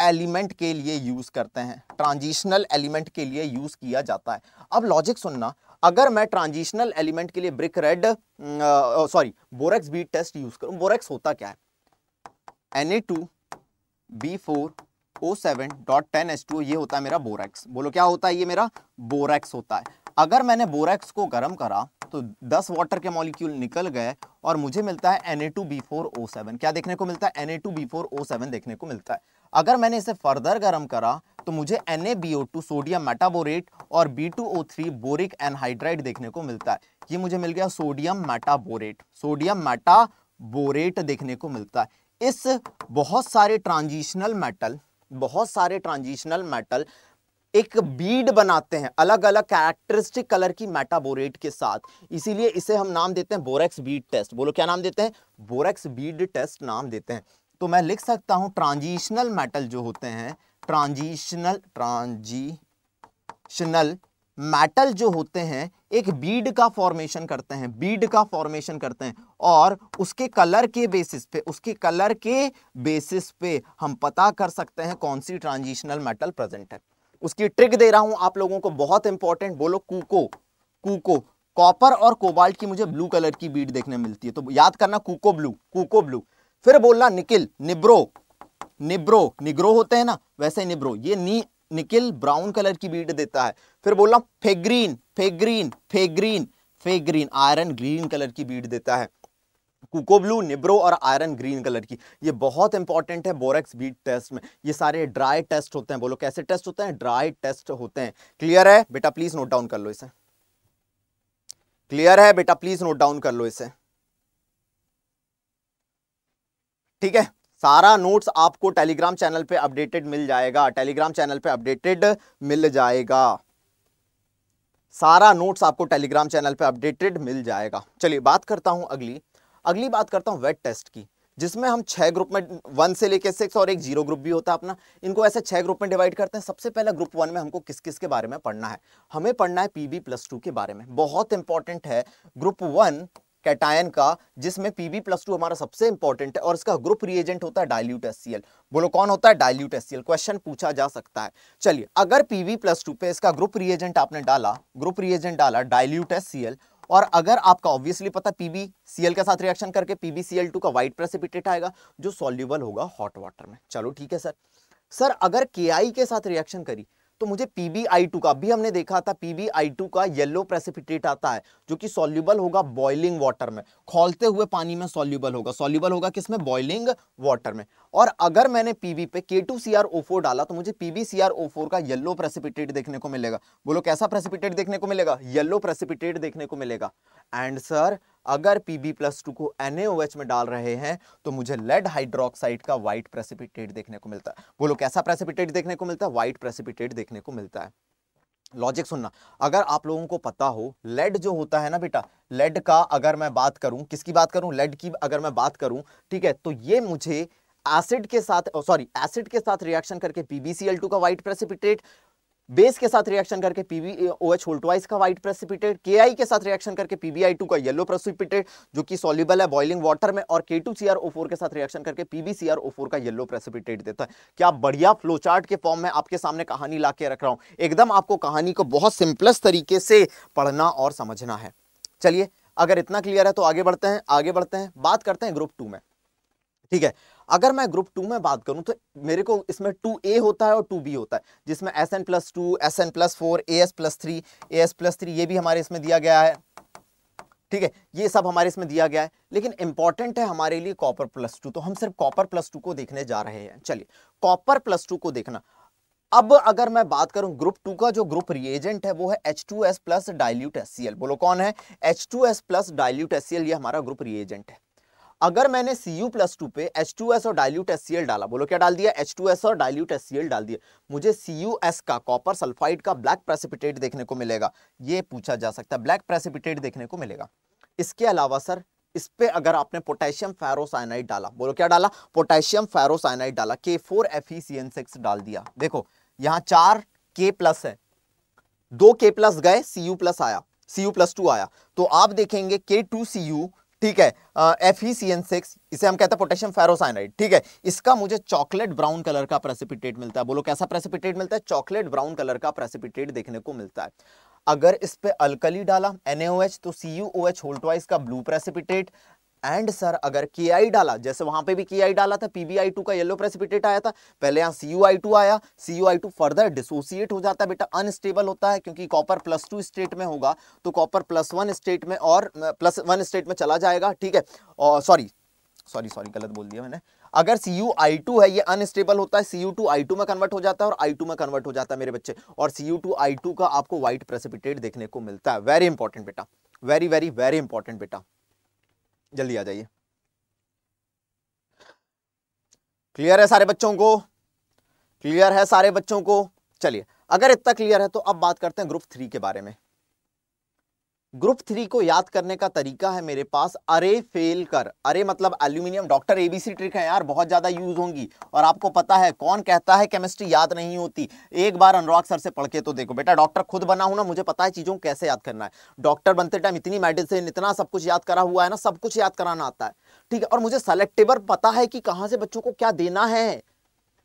एलिमेंट के लिए यूज करते हैं ट्रांजिशनल एलिमेंट के लिए यूज किया जाता है अब लॉजिक सुनना अगर मैं ट्रांजिशनल एलिमेंट के लिए brick red sorry borax bead test use करूं बोरेक्स होता क्या है N A two B four O seven dot ten H two ये होता है मेरा बोरेक्स बोलो क्या होता है ये मेरा बोरेक्स होता है अगर मैंने बोरेक्स को गर्म करा तो 10 वाटर के मॉलिक्यूल निकल गए और मुझे मिलता है N A two B four O seven क्या देखने को मिलता है N A two B four O seven देखने को मिलता है अगर मैंने इसे फर्दर गर्म करा तो मुझे N A B O two sodium metaborate और B two O three boric anhydride देखने को मिलता है ये मुझे मिल गया सोडियम मेटाबोरेट सोडियम मेटाबोरेट देखने को मिलता है इस बहुत सारे ट्रांजिशनल मेटल बहुत सारे ट्रांजिशनल मेटल एक बीड बनाते हैं अलग अलग कैरेक्टरिस्टिक कलर की मेटाबोरेट के साथ इसीलिए इसे हम नाम देते हैं बोरेक्स बीड टेस्ट बोलो क्या नाम देते हैं बोरेक्स बीड टेस्ट नाम देते हैं तो मैं लिख सकता हूं ट्रांजिशनल मेटल जो होते हैं ट्रांजिशनल ट्रांजिशनल मेटल जो होते हैं एक बीड का फॉर्मेशन करते हैं बीड का फॉर्मेशन करते हैं और उसके कलर के बेसिस पे उसके कलर के बेसिस पे हम पता कर सकते हैं कौन सी ट्रांजिशनल मेटल प्रेजेंट है उसकी ट्रिक दे रहा हूं आप लोगों को बहुत इंपॉर्टेंट बोलो कूको कूको कॉपर और कोबाल्ट की मुझे ब्लू कलर की बीड देखने मिलती है तो याद करना कूको ब्लू कूको ब्लू फिर बोलना निकिल निब्रो निब्रो निग्रो होते हैं ना वैसे निब्रो ये नी निकिल ब्राउन कलर की बीट देता है फिर बोल रहा हूँ Fe green Fe green Fe green Fe green iron green colour की बीट देता है कुको ब्लू निब्रो और आयरन ग्रीन कलर की ये बहुत इंपॉर्टेंट है बोरेक्स बीट टेस्ट में ये सारे ड्राई टेस्ट होते हैं बोलो कैसे टेस्ट होते हैं ड्राई टेस्ट होते हैं क्लियर है बेटा प्लीज नोट डाउन कर लो इसे क्लियर है बेटा प्लीज नोट डाउन कर लो इसे ठीक है सारा नोट्स आपको टेलीग्राम चैनल पे अपडेटेड मिल जाएगा टेलीग्राम चैनल पे अपडेटेड मिल जाएगा सारा नोट्स आपको टेलीग्राम चैनल पे अपडेटेड मिल जाएगा चलिए बात करता हूं अगली अगली बात करता हूं वेट टेस्ट की जिसमें हम छह ग्रुप में वन से लेके सिक्स और एक जीरो ग्रुप भी होता है अपना इनको ऐसे छह ग्रुप में डिवाइड करते हैं सबसे पहला ग्रुप वन में हमको किस किस के बारे में पढ़ना है हमें पढ़ना है पीबी प्लस टू के बारे में बहुत इंपॉर्टेंट है ग्रुप वन कैटायन का जिसमें पी बी प्लस टू हमारा सबसे इंपॉर्टेंट है और इसका ग्रुप रिएजेंट होता है डायल्यूट एस बोलो कौन होता है डायल्यूट एस क्वेश्चन पूछा जा सकता है चलिए अगर पी वी प्लस टू पे इसका ग्रुप रिएजेंट आपने डाला ग्रुप रिएजेंट डाला डायल्यूट एस और अगर आपका ऑब्वियसली पता पीबीसीएल के साथ रिएक्शन करके टू का व्हाइट प्रेसिपिटेट आएगा जो सॉल्यूबल होगा हॉट वाटर में चलो ठीक है सर सर अगर के के साथ रिएक्शन करी तो मुझे टू का भी हमने देखा था टू का येलो प्रेसिपिटेट आता है जो कि सॉल्यूबल होगा बॉइलिंग वाटर में खोलते हुए पानी में सॉल्यूबल होगा सॉल्यूबल होगा किसमें बॉइलिंग वाटर में और अगर मैंने पीबी पे के K2CrO4 डाला तो मुझे PbCrO4 का येलो प्रेसिपिटेट देखने को मिलेगा बोलो कैसा प्रेसिपिटेट देखने को मिलेगा येलो प्रेसिपिटेट देखने को मिलेगा एंड सर अगर पी बी प्लस टू को एन में डाल रहे हैं तो मुझे लेड हाइड्रोक्साइड का व्हाइट प्रेसिपिटेट देखने को मिलता है बोलो कैसा प्रेसिपिटेट देखने को मिलता है व्हाइट प्रेसिपिटेट देखने को मिलता है लॉजिक सुनना अगर आप लोगों को पता हो लेड जो होता है ना बेटा लेड का अगर मैं बात करूं किसकी बात करूं लेड की अगर मैं बात करूं ठीक है तो ये मुझे एसिड के साथ सॉरी एसिड के साथ रिएक्शन करके पीबीसीएल टू का व्हाइट प्रेसिपिटेट बेस के साथ रिएक्शन करके पीवी ओ एच होल्टवाइस का व्हाइट प्रेसिपिटेट के आई के साथ रिएक्शन करके पीबीआई टू का येलो प्रेसिपिटेट जो कि सॉल्यूबल है बॉइलिंग वाटर में और K two C R O four के साथ रिएक्शन करके ओ फोर का येलो प्रेसिपिटेट देता है क्या बढ़िया फ्लोचार्ट के फॉर्म में आपके सामने कहानी ला के रख रहा हूं एकदम आपको कहानी को बहुत सिंपलेस्ट तरीके से पढ़ना और समझना है चलिए अगर इतना क्लियर है तो आगे बढ़ते हैं आगे बढ़ते हैं बात करते हैं ग्रुप टू में ठीक है अगर मैं ग्रुप टू में बात करूं तो मेरे को इसमें टू ए होता है और टू बी होता है जिसमें S N plus two S N plus four A S plus three A S plus three ये भी हमारे इसमें दिया गया है ठीक है ये सब हमारे इसमें दिया गया है लेकिन इंपॉर्टेंट है हमारे लिए कॉपर प्लस टू तो हम सिर्फ कॉपर प्लस टू को देखने जा रहे हैं चलिए कॉपर प्लस टू को देखना अब अगर मैं बात करूं ग्रुप टू का जो ग्रुप रिएजेंट है वो है H two S plus dilute S C L बोलो कौन है H two S plus dilute S C L ये हमारा ग्रुप रिएजेंट है अगर मैंने सी यू प्लस टू पे एच टू एस और डायल्यूट एस सी एल डाला बोलो क्या डाल दिया एच टू एस और डायल्यूट एस सी एल डाल दिया मुझे सी यू एस का कॉपर सल्फाइड का ब्लैक प्रेसिपिटेट देखने को मिलेगा ये पूछा जा सकता है ब्लैक प्रेसिपिटेट देखने को मिलेगा इसके अलावा सर इस पे अगर आपने पोटेशियम फेरोसाइनाइड डाला बोलो क्या डाला पोटेशियम फेरोसाइनाइड डाला K four F E C N six डाल दिया देखो यहाँ चार के प्लस है दो के प्लस गए सी यू प्लस आया सी यू प्लस टू आया तो आप देखेंगे के टू सी यू ठीक है F E C N six इसे हम कहते हैं पोटेशियम फेरोसाइनाइड ठीक है इसका मुझे चॉकलेट ब्राउन कलर का प्रेसिपिटेट मिलता है बोलो कैसा प्रेसिपिटेट मिलता है चॉकलेट ब्राउन कलर का प्रेसिपिटेट देखने को मिलता है अगर इस पर अल्कली डाला एन तो सी यू ओ एच होल्टवाइस का ब्लू प्रेसिपिटेट एंड सर अगर के आई डाला जैसे वहां पे भी के आई डाला था पीबीआई टू का येलो प्रेसिपिटेट आया था पहले यहाँ सी यू आई टू आया C U I two further dissociate हो जाता है बेटा अनस्टेबल होता है क्योंकि कॉपर प्लस टू स्टेट में होगा तो कॉपर प्लस वन स्टेट में और प्लस वन स्टेट में चला जाएगा ठीक है और सॉरी सॉरी सॉरी गलत बोल दिया मैंने अगर सी यू आई टू है ये अनस्टेबल होता है C U two I two में कन्वर्ट हो जाता है और आई टू में कन्वर्ट हो जाता है मेरे बच्चे और C U two I two का आपको व्हाइट प्रेसिपिटेट देखने को मिलता है वेरी इंपॉर्टेंट बेटा वेरी वेरी वेरी इंपॉर्टेंट बेटा जल्दी आ जाइए क्लियर है सारे बच्चों को क्लियर है सारे बच्चों को चलिए अगर इतना क्लियर है तो अब बात करते हैं ग्रुप थ्री के बारे में ग्रुप थ्री को याद करने का तरीका है मेरे पास अरे फेल कर अरे मतलब एल्यूमिनियम डॉक्टर एबीसी ट्रिक है यार बहुत ज़्यादा यूज होंगी और आपको पता है कौन कहता है केमिस्ट्री याद नहीं होती एक बार अनुराग सर से पढ़ के तो देखो बेटा डॉक्टर खुद बना हूं ना मुझे पता है चीज़ों को कैसे याद करना है डॉक्टर बनते टाइम इतनी मेडिसिन इतना सब कुछ याद करा हुआ है ना सब कुछ याद कराना आता है ठीक है और मुझे सेलेक्टेबर पता है कि कहाँ से बच्चों को क्या देना है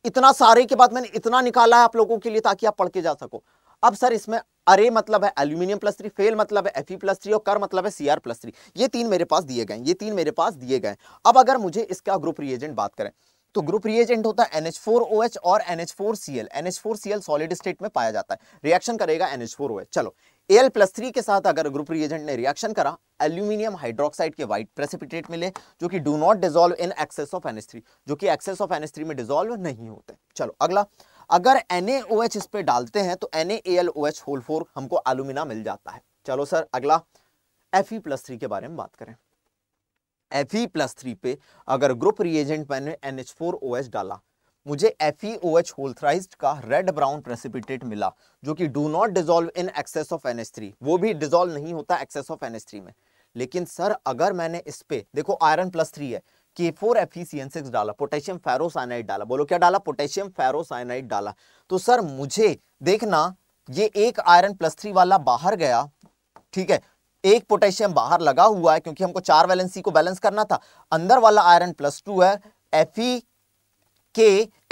इतना सारे के बाद मैंने इतना निकाला है आप लोगों के लिए ताकि आप पढ़ के जा सको अब सर इसमें अरे मतलब है एल्यूमिनियम प्लस थ्री फेल मतलब है एफ प्लस थ्री और कर मतलब है सी आर प्लस थ्री ये तीन मेरे पास दिए गए ये तीन मेरे पास दिए गए अब अगर मुझे इसका ग्रुप रिएजेंट बात करें तो ग्रुप रिएजेंट होता है NH4OH और NH4Cl NH4Cl सॉलिड स्टेट में पाया जाता है रिएक्शन करेगा NH4OH चलो एल प्लस थ्री के साथ अगर ग्रुप रिएजेंट ने रिएक्शन करा एल्यूमिनियम हाइड्रोक्साइड के व्हाइट प्रेसिपिटेट मिले जो कि do not dissolve in excess of NH जो कि एक्सेस ऑफ एनएच में डिजोल्व नहीं होते चलो अगला अगर एन इस पर डालते हैं तो एन होल फोर हमको एलुमिना मिल जाता है चलो सर अगला एफ प्लस थ्री के बारे में बात करें एफ प्लस थ्री पे अगर ग्रुप रिएजेंट मैंने N H four O H डाला मुझे एफ ई ओ एच होल्थराइज का रेड ब्राउन प्रेसिपिटेट मिला जो कि do not dissolve in excess of N H three वो भी डिजोल्व नहीं होता excess of N H three में लेकिन सर अगर मैंने इस पे देखो आयरन प्लस थ्री है के फोर एफिसियन सिक्स डाला पोटेशियम फेरोसाइनाइड डाला बोलो क्या डाला पोटेशियम फेरोसाइनाइड डाला तो सर मुझे देखना ये एक आयरन प्लस थ्री वाला बाहर गया ठीक है एक पोटेशियम बाहर लगा हुआ है क्योंकि हमको चार वैलेंसी को बैलेंस करना था अंदर वाला आयरन प्लस टू है F K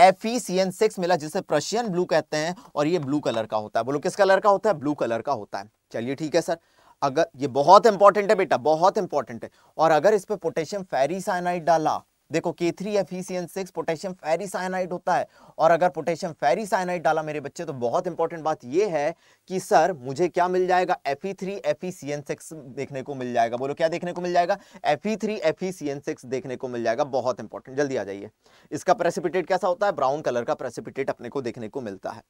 F C N six मिला जिसे प्रशियन ब्लू कहते हैं और ये ब्लू कलर का होता है बोलो किस कलर का होता है ब्लू कलर का होता है चलिए ठीक है सर अगर ये बहुत इंपॉर्टेंट है बेटा बहुत इंपॉर्टेंट है और अगर इस पर पोटेशियम फेरी साइनाइड डाला देखो K three F six potassium cyanide होता है और अगर पोटेशियम साइनाइड डाला मेरे बच्चे तो बहुत इंपॉर्टेंट बात यह है कि सर मुझे क्या मिल जाएगा F E three F six देखने को मिल जाएगा बोलो क्या देखने को मिल जाएगा F E three F six देखने को मिल जाएगा बहुत इंपॉर्टेंट जल्दी आ जाइए इसका प्रेसिपिटेट कैसा होता है ब्राउन कलर का प्रेसिपिटेट अपने को देखने को मिलता है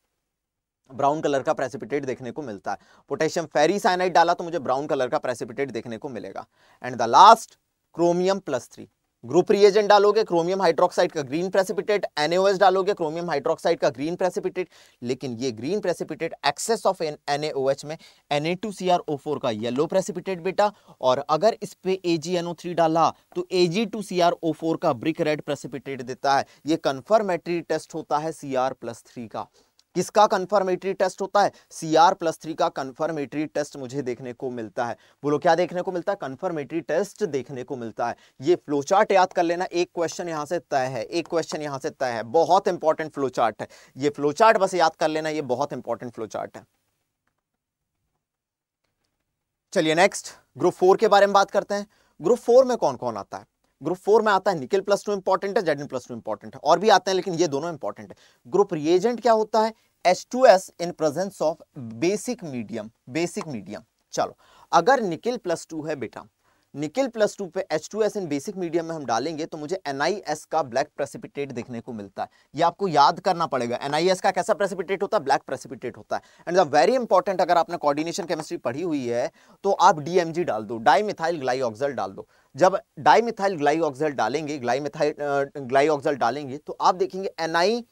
ब्राउन कलर का प्रेसिपिटेट देखने को मिलता है पोटेशियम फेरी साइनाइड डाला तो मुझे ब्राउन कलर का प्रेसिपिटेट देखने को मिलेगा and the last chromium plus three group reagent डालोगे क्रोमियम हाइड्रोक्साइड का ग्रीन प्रेसिपिटेट एनएओएस डालोगे क्रोमियम हाइड्रोक्साइड का ग्रीन प्रेसिपिटेट लेकिन ये green precipitate excess of N NAOH में Na2CrO4 का येलो प्रेसिपिटेट बेटा और अगर इस पे AgNO3 डाला तो Ag2CrO4 का ब्रिक रेड प्रेसिपिटेट देता है ये कन्फर्मेटरी टेस्ट होता है Cr प्लस थ्री का किसका कन्फर्मेटरी टेस्ट होता है सी आर प्लस थ्री का कन्फर्मेटरी टेस्ट मुझे देखने को मिलता है बोलो क्या देखने को मिलता है कन्फर्मेटरी टेस्ट देखने को मिलता है ये फ्लो चार्ट याद कर लेना एक क्वेश्चन यहाँ से तय है एक क्वेश्चन यहाँ से तय है बहुत इंपॉर्टेंट फ्लो चार्ट है ये फ्लो चार्ट बस याद कर लेना ये बहुत इंपॉर्टेंट फ्लो चार्ट है चलिए नेक्स्ट ग्रुप फोर के बारे में बात करते हैं ग्रुप फोर में कौन कौन आता है ग्रुप फोर में आता है निकल प्लस टू इंपॉर्टेंट है जेड प्लस टू इंपॉर्टेंट है और भी आते हैं लेकिन ये दोनों इंपॉर्टेंट है ग्रुप रिएजेंट क्या होता है S two S in presence of basic medium basic medium चलो अगर निकल प्लस टू है बेटा निकिल प्लस टू पे H two S in basic medium में हम डालेंगे तो मुझे एन आई एस का ब्लैक प्रेसिपिटेट देखने को मिलता है ये आपको याद करना पड़ेगा एन आई एस का कैसा प्रेसिपिटेट होता है ब्लैक प्रेसिपिटेट होता है एंड द वेरी इंपॉर्टेंट अगर आपने कोऑर्डिनेशन केमिस्ट्री पढ़ी हुई है तो आप डी एम जी डाल दो डाईमिथाइल ग्लाई डाल दो जब डाईमिथाइल ग्लाईऑक्सल डालेंगे ग्लाई ग्लाईऑक्सल डालेंगे तो आप देखेंगे एन आई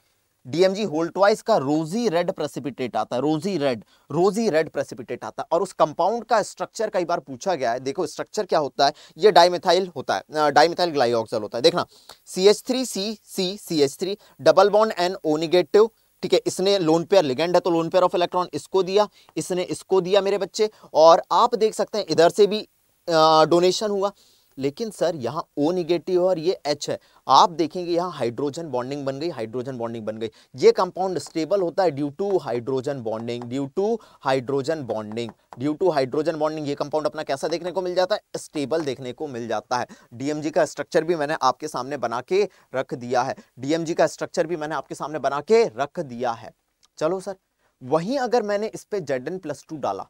डीएमजी होल्टवाइस का रोजी रेड प्रेसिपिटेट आता है रोजी रेड रोजी रेड प्रेसिपिटेट आता है और उस कंपाउंड का स्ट्रक्चर कई बार पूछा गया है देखो स्ट्रक्चर क्या होता है ये डाइमेथाइल होता है डाइमेथाइल ग्लाइऑक्सल होता है देखना C H three C C C H three double bond N O negative ठीक है इसने लोन पेयर लिगेंड है तो लोन पेयर ऑफ इलेक्ट्रॉन इसको दिया इसने इसको दिया मेरे बच्चे और आप देख सकते हैं इधर से भी डोनेशन हुआ लेकिन सर यहाँ ओ निगेटिव है और ये एच है आप देखेंगे यहाँ हाइड्रोजन बॉन्डिंग बन गई हाइड्रोजन बॉन्डिंग बन गई ये कंपाउंड स्टेबल होता है due to hydrogen bonding due to hydrogen bonding due to hydrogen bonding ये कंपाउंड अपना कैसा देखने को मिल जाता है स्टेबल देखने को मिल जाता है डीएमजी का स्ट्रक्चर भी मैंने आपके सामने बना के रख दिया है डीएमजी का स्ट्रक्चर भी मैंने आपके सामने बना के रख दिया है चलो सर वहीं अगर मैंने इस पर जेड एन प्लस टू डाला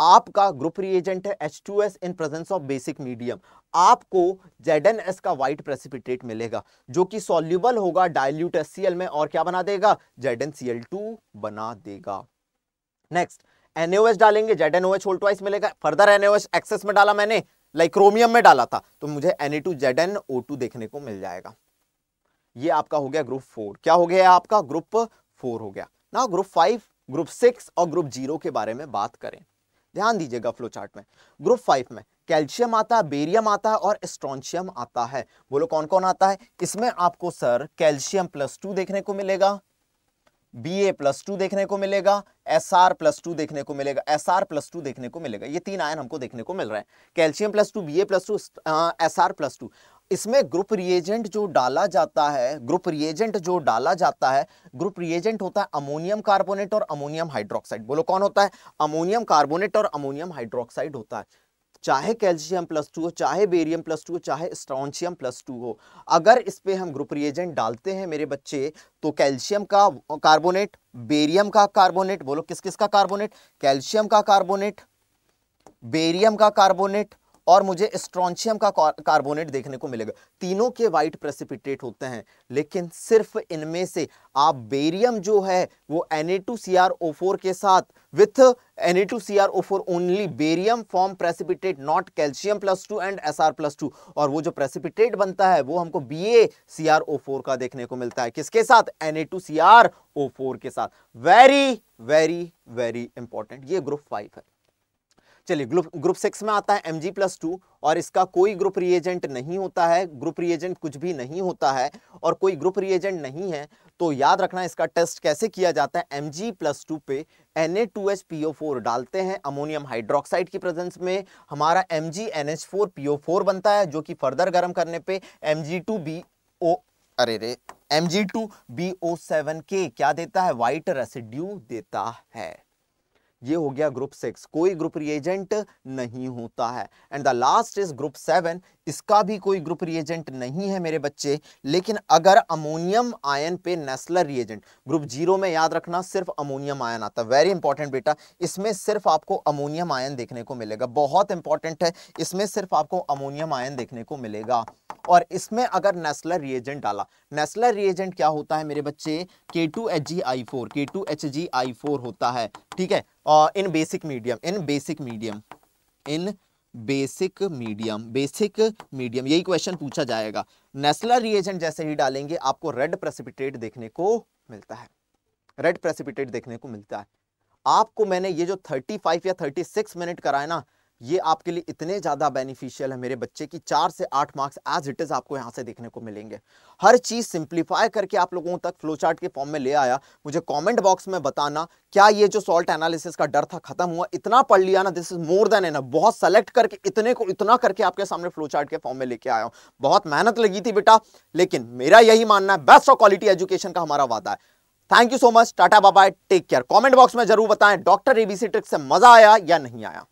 आपका ग्रुप रिएजेंट है H two S in presence of basic medium आपको जेड एन एस का वाइट प्रेसिपिटेट मिलेगा जो कि सॉल्यूबल होगा डाइल्यूट एल में और क्या बना देगा Z N C L two बना देगा नेक्स्ट NaOH डालेंगे Z N O H twice मिलेगा फर्दर NaOH एक्सेस में डाला मैंने लाइक्रोमियम में डाला था तो मुझे two Z N O two देखने को मिल जाएगा ये आपका हो गया ग्रुप फोर क्या हो गया आपका ग्रुप फोर हो गया ना ग्रुप फाइव ग्रुप सिक्स और ग्रुप जीरो के बारे में बात करें ध्यान दीजिएगा फ्लो चार्ट में ग्रुप फाइव में कैल्शियम आता है बेरियम आता है और स्ट्रॉन्शियम आता है बोलो कौन कौन आता है इसमें आपको सर कैल्शियम प्लस टू देखने को मिलेगा बी ए प्लस टू देखने को मिलेगा एस आर प्लस टू देखने को मिलेगा एस आर प्लस टू देखने को मिलेगा ये तीन आयन हमको देखने को मिल रहे हैं calcium plus two B A plus two S R plus two इसमें ग्रुप रिएजेंट जो डाला जाता है ग्रुप रिएजेंट जो डाला जाता है ग्रुप रिएजेंट होता है अमोनियम कार्बोनेट और अमोनियम हाइड्रोक्साइड बोलो कौन होता है अमोनियम कार्बोनेट और अमोनियम हाइड्रोक्साइड होता है चाहे कैल्शियम प्लस टू हो चाहे बेरियम प्लस टू हो चाहे स्ट्रॉन्शियम प्लस टू हो अगर इस पर हम ग्रुप रिएजेंट डालते हैं मेरे बच्चे तो कैल्शियम का कार्बोनेट बेरियम का कार्बोनेट बोलो किस किस का कार्बोनेट कैल्शियम का कार्बोनेट बेरियम का कार्बोनेट और मुझे स्ट्रॉन्शियम का कार्बोनेट देखने को मिलेगा तीनों के वाइट प्रेसिपिटेट होते हैं लेकिन सिर्फ इनमें से आप बेरियम जो है वो Na2CrO4 के साथ with Na2CrO4 only barium form precipitate not calcium plus two and S R plus two और वो जो प्रेसिपिटेट बनता है वो हमको BaCrO4 का देखने को मिलता है किसके साथ Na2CrO4 के साथ वेरी वेरी वेरी इंपॉर्टेंट ये ग्रुप फाइव है चलिए ग्रुप ग्रुप सिक्स में आता है एम जी प्लस टू और इसका कोई ग्रुप रिएजेंट नहीं होता है ग्रुप रिएजेंट कुछ भी नहीं होता है और कोई ग्रुप रिएजेंट नहीं है तो याद रखना इसका टेस्ट कैसे किया जाता है एम जी प्लस टू पे N A two P O four डालते हैं अमोनियम हाइड्रोक्साइड की प्रेजेंस में हमारा M G N H four P O four बनता है जो कि फर्दर गर्म करने पर M G two B O अरे रे M G two B O seven के क्या देता है वाइट रेसिड्यू देता है ये हो गया ग्रुप सिक्स कोई ग्रुप रिएजेंट नहीं होता है and the last is group seven इसका भी कोई ग्रुप रिएजेंट नहीं है मेरे बच्चे लेकिन अगर अमोनियम आयन पे नेस्लर रिएजेंट ग्रुप जीरो में याद रखना सिर्फ अमोनियम आयन आता है वेरी इंपॉर्टेंट बेटा इसमें सिर्फ आपको अमोनियम आयन देखने को मिलेगा बहुत इंपॉर्टेंट है इसमें सिर्फ आपको अमोनियम आयन देखने को मिलेगा और इसमें अगर नेस्लर रिएजेंट डाला नेस्लर रिएजेंट क्या होता है मेरे बच्चे K two H G I four K two H G I four होता है ठीक है in basic medium in basic medium in basic medium basic medium यही क्वेश्चन पूछा जाएगा नेस्लर रिएजेंट जैसे ही डालेंगे आपको रेड प्रेसिपिटेट देखने को मिलता है रेड प्रेसिपिटेट देखने को मिलता है आपको मैंने ये जो 35 या 36 मिनट कराया ना ये आपके लिए इतने ज़्यादा बेनिफिशियल है मेरे बच्चे की चार से आठ मार्क्स एज इट इज़ आपको यहाँ से देखने को मिलेंगे हर चीज़ सिंप्लीफाई करके आप लोगों तक फ्लो चार्ट के फॉर्म में ले आया मुझे कमेंट बॉक्स में बताना क्या ये जो सॉल्ट एनालिसिस का डर था खत्म हुआ इतना पढ़ लिया ना this is more than an बहुत सेलेक्ट करके इतने को इतना करके आपके सामने फ्लो चार्ट के फॉर्म में लेके आया हूँ बहुत मेहनत लगी थी बेटा लेकिन मेरा यही मानना है बेस्ट ऑफ क्वालिटी एजुकेशन का हमारा वादा है थैंक यू सो मच टाटा बाबा टेक केयर कॉमेंट बॉक्स में जरूर बताएं डॉक्टर एबीसी ट्रिक से मजा आया या नहीं आया